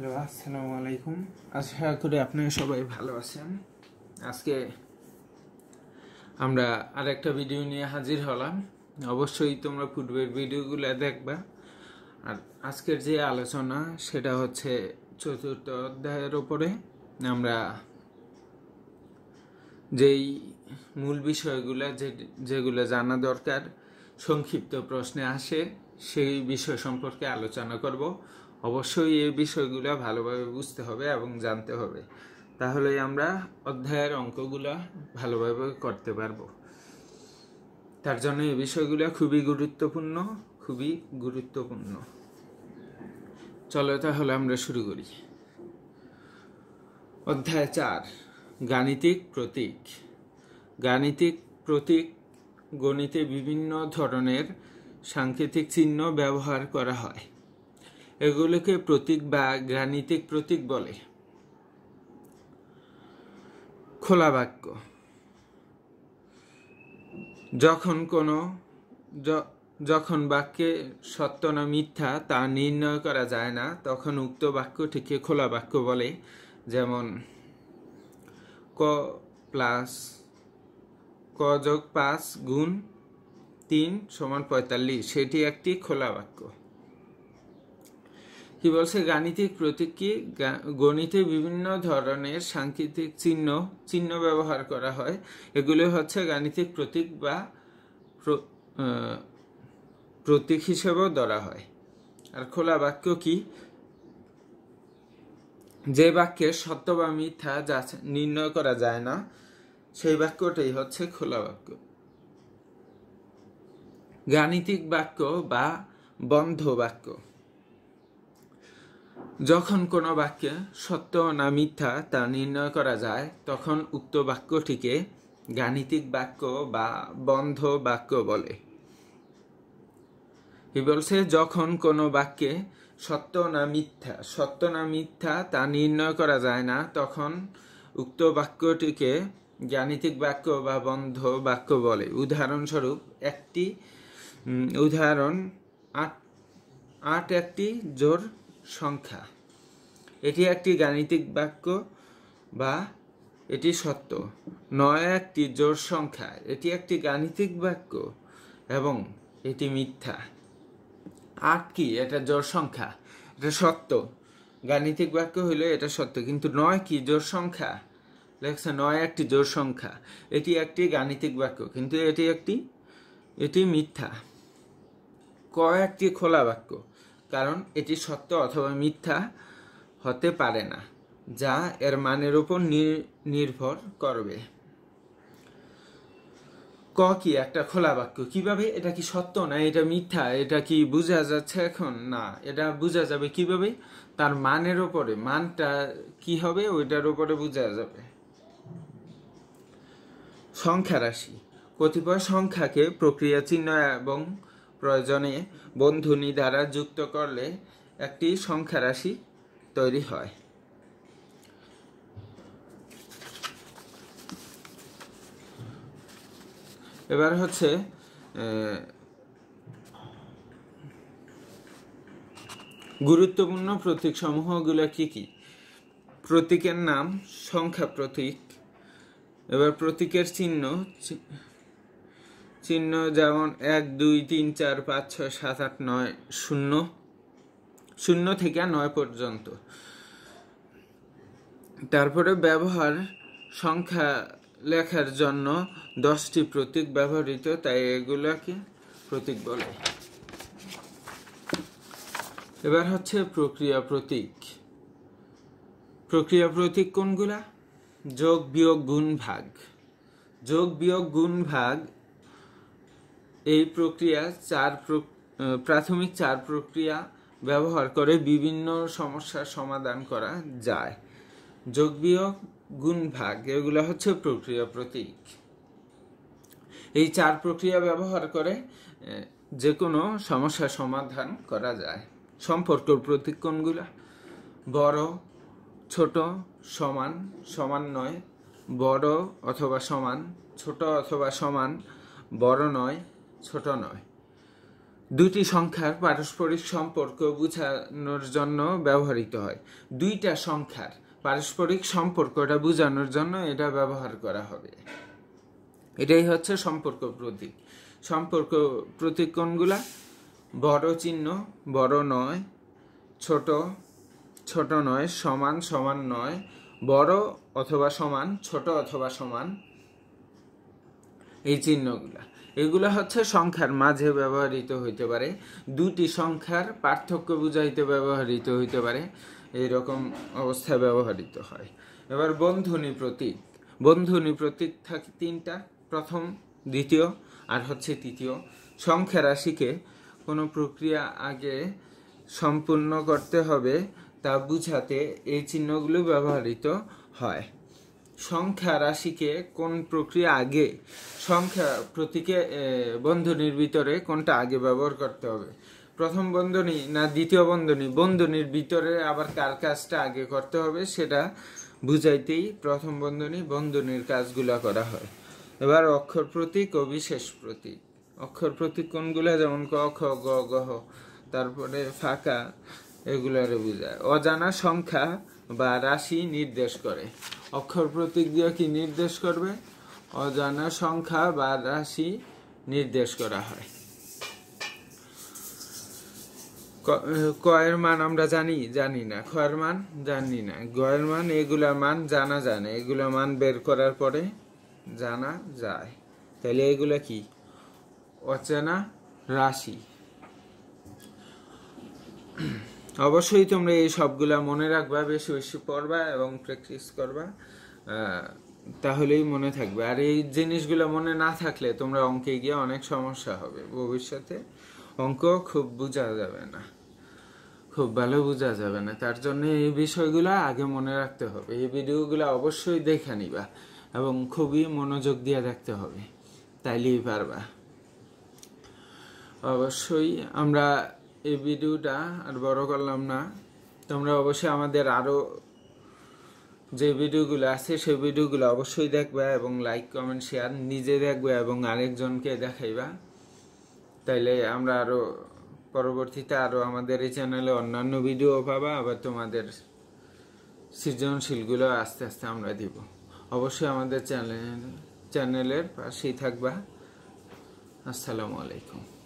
hello আসসালামু আলাইকুম আশা করি আপনারা সবাই ভালো আছেন আজকে আমরা আরেকটা ভিডিও নিয়ে হাজির হলাম অবশ্যই তোমরা পূর্বের ভিডিওগুলো দেখবা আর আজকের যে আলোচনা সেটা হচ্ছে চতুর্থ অধ্যায়ের ওপরে আমরা যেই মূল বিষয়গুলো যে যেগুলো জানা দরকার সংক্ষিপ্ত প্রশ্নে আসে সেই বিষয় সম্পর্কে আলোচনা করব অবশ্যই এই বিষয়গুলো ভালোভাবে বুঝতে হবে এবং জানতে হবে তাহলে আমরা অধ্যায়ের অঙ্কগুলো ভালোভাবে করতে পারবো তার জন্য এই বিষয়গুলো খুবই গুরুত্বপূর্ণ খুবই গুরুত্বপূর্ণ চলো তাহলে আমরা শুরু করি অধ্যায় চার গাণিতিক প্রতীক গাণিতিক প্রতীক গণিতে বিভিন্ন ধরনের সাংকেতিক চিহ্ন ব্যবহার করা হয় এগুলোকে প্রতীক বা গ্রানিতিক প্রতীক বলে খোলা বাক্য যখন কোনো যখন বাক্যে সত্য না মিথ্যা তা নির্ণয় করা যায় না তখন উক্ত বাক্যটিকে খোলা বাক্য বলে যেমন ক প্লাস ক যোগ পাঁচ গুণ তিন সমান পঁয়তাল্লিশ সেটি একটি খোলা বাক্য কি বলছে গাণিতিক প্রতীকী গণিতে বিভিন্ন ধরনের সাংকেতিক চিহ্ন চিহ্ন ব্যবহার করা হয় এগুলো হচ্ছে গাণিতিক প্রতীক বা প্রতীক হিসেবেও ধরা হয় আর খোলা বাক্য কি যে বাক্যের সত্য বা মিথ্যা যা নির্ণয় করা যায় না সেই বাক্যটাই হচ্ছে খোলা বাক্য গাণিতিক বাক্য বা বন্ধ বাক্য যখন কোনো বাক্যে সত্য না মিথ্যা তা নির্ণয় করা যায় তখন উক্ত বাক্যটিকে গাণিতিক বাক্য বা বন্ধ বাক্য বলে কি বলছে যখন কোনো বাক্যে সত্য না মিথ্যা সত্য না মিথ্যা তা নির্ণয় করা যায় না তখন উক্ত বাক্যটিকে গাণিতিক বাক্য বা বন্ধ বাক্য বলে উদাহরণস্বরূপ একটি উদাহরণ আট আট একটি জোর সংখ্যা এটি একটি গাণিতিক বাক্য বা এটি সত্য নয় একটি জোর সংখ্যা এটি একটি গাণিতিক বাক্য এবং এটি মিথ্যা আট কি এটা জোর সংখ্যা এটা সত্য গাণিতিক বাক্য হইলে এটা সত্য কিন্তু নয় কি জোর সংখ্যা লেখছে নয় একটি জোর সংখ্যা এটি একটি গাণিতিক বাক্য কিন্তু এটি একটি এটি মিথ্যা কয়েকটি খোলা বাক্য কারণ এটি সত্য অথবা মিথ্যা হতে পারে না যা এর মানের উপর নির্ভর করবে ক কি একটা খোলা বাক্য কিভাবে এটা কি সত্য না এটা মিথ্যা এটা কি বোঝা যাচ্ছে এখন না এটা বোঝা যাবে কিভাবে তার মানের ওপরে মানটা কি হবে ওইটার ওপরে বোঝা যাবে সংখ্যা রাশি কতিপয় সংখ্যাকে প্রক্রিয়া চিহ্ন এবং প্রয়োজনে বন্ধনী দ্বারা যুক্ত করলে একটি সংখ্যা রাশি তৈরি হয় এবার হচ্ছে গুরুত্বপূর্ণ প্রতীক সমূহগুলো কি কি প্রতীকের নাম সংখ্যা প্রতীক এবার প্রতীকের চিহ্ন চিহ্ন যেমন এক দুই তিন চার পাঁচ ছয় সাত আট নয় শূন্য শূন্য থেকে নয় পর্যন্ত তারপরে ব্যবহার সংখ্যা লেখার জন্য দশটি প্রতীক ব্যবহৃত তাই এগুলোকে প্রতীক বলে এবার হচ্ছে প্রক্রিয়া প্রতীক প্রক্রিয়া প্রতীক কোনগুলা যোগ বিয়োগ গুণ ভাগ যোগ বিয়োগ গুণ ভাগ এই প্রক্রিয়া চার প্রাথমিক চার প্রক্রিয়া ব্যবহার করে বিভিন্ন সমস্যার সমাধান করা যায় যোগ বিয়োগ গুণ ভাগ এগুলো হচ্ছে প্রক্রিয়া প্রতীক এই চার প্রক্রিয়া ব্যবহার করে যে কোনো সমস্যা সমাধান করা যায় সম্পর্ক প্রতীক কোনগুলো বড় ছোট সমান সমান নয় বড় অথবা সমান ছোট অথবা সমান বড় নয় ছোট নয় দুইটি সংখ্যার পারস্পরিক সম্পর্ক বোঝানোর জন্য ব্যবহৃত হয় দুইটা সংখ্যার পারস্পরিক সম্পর্কটা বোঝানোর জন্য এটা ব্যবহার করা হবে এটাই হচ্ছে সম্পর্ক প্রতীক সম্পর্ক প্রতীক কোনগুলা বড় চিহ্ন বড় নয় ছোট ছোট নয় সমান সমান নয় বড় অথবা সমান ছোট অথবা সমান এই চিহ্নগুলা এগুলো হচ্ছে সংখ্যার মাঝে ব্যবহৃত হইতে পারে দুটি সংখ্যার পার্থক্য বুঝাইতে ব্যবহৃত হইতে পারে এইরকম অবস্থায় ব্যবহৃত হয় এবার বন্ধনী প্রতীক বন্ধনী প্রতীক থাকে তিনটা প্রথম দ্বিতীয় আর হচ্ছে তৃতীয় সংখ্যা রাশিকে কোনো প্রক্রিয়া আগে সম্পূর্ণ করতে হবে তা বুঝাতে এই চিহ্নগুলো ব্যবহৃত হয় সংখ্যা রাশিকে কোন প্রক্রিয়া আগে সংখ্যা প্রতীকে বন্ধনীর ভিতরে কোনটা আগে ব্যবহার করতে হবে প্রথম বন্ধনী না দ্বিতীয় বন্ধনী বন্ধনীর ভিতরে আবার কার কাজটা আগে করতে হবে সেটা বুঝাইতেই প্রথম বন্ধনী বন্ধনীর কাজগুলো করা হয় এবার অক্ষর প্রতীক ও বিশেষ প্রতীক অক্ষর প্রতীক কোনগুলো যেমন ক খ গ গহ তারপরে ফাঁকা এগুলোরে বুঝায় অজানা সংখ্যা বা রাশি নির্দেশ করে অক্ষর প্রতিক্রিয়া কি নির্দেশ করবে অজানা সংখ্যা বা রাশি নির্দেশ করা হয় কয়ের মান আমরা জানি জানি না খয়ের মান জানি না গয়ের মান এগুলোর মান জানা যায় না এগুলা মান বের করার পরে জানা যায় তাহলে এগুলো কি অচেনা রাশি অবশ্যই তোমরা এই সবগুলা মনে রাখবা বেশি বেশি পড়বা এবং প্র্যাকটিস করবা তাহলেই মনে থাকবে আর এই জিনিসগুলো মনে না থাকলে তোমরা অঙ্কে গিয়ে অনেক সমস্যা হবে ভবিষ্যতে অঙ্ক খুব বোঝা যাবে না খুব ভালো বোঝা যাবে না তার জন্য এই বিষয়গুলো আগে মনে রাখতে হবে এই ভিডিওগুলো অবশ্যই দেখে নিবা এবং খুবই মনোযোগ দিয়ে দেখতে হবে তাইলেই পারবা অবশ্যই আমরা এই ভিডিওটা আর বড় করলাম না তোমরা অবশ্যই আমাদের আরও যে ভিডিওগুলো আছে সেই ভিডিওগুলো অবশ্যই দেখবা এবং লাইক কমেন্ট শেয়ার নিজে দেখবে এবং আরেকজনকে দেখাইবা তাইলে আমরা আরও পরবর্তীতে আরও আমাদের এই চ্যানেলে অন্যান্য ভিডিও পাবা আবার তোমাদের সৃজনশীলগুলো আস্তে আস্তে আমরা দিব অবশ্যই আমাদের চ্যানেল চ্যানেলের পাশেই থাকবা আসসালামু আলাইকুম